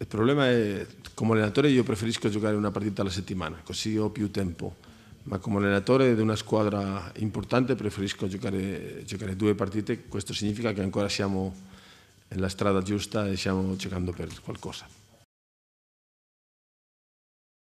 Il problema è, come allenatore io preferisco giocare una partita alla settimana, così ho più tempo, ma come allenatore di una squadra importante preferisco giocare, giocare due partite, questo significa che ancora siamo nella strada giusta e stiamo cercando per qualcosa.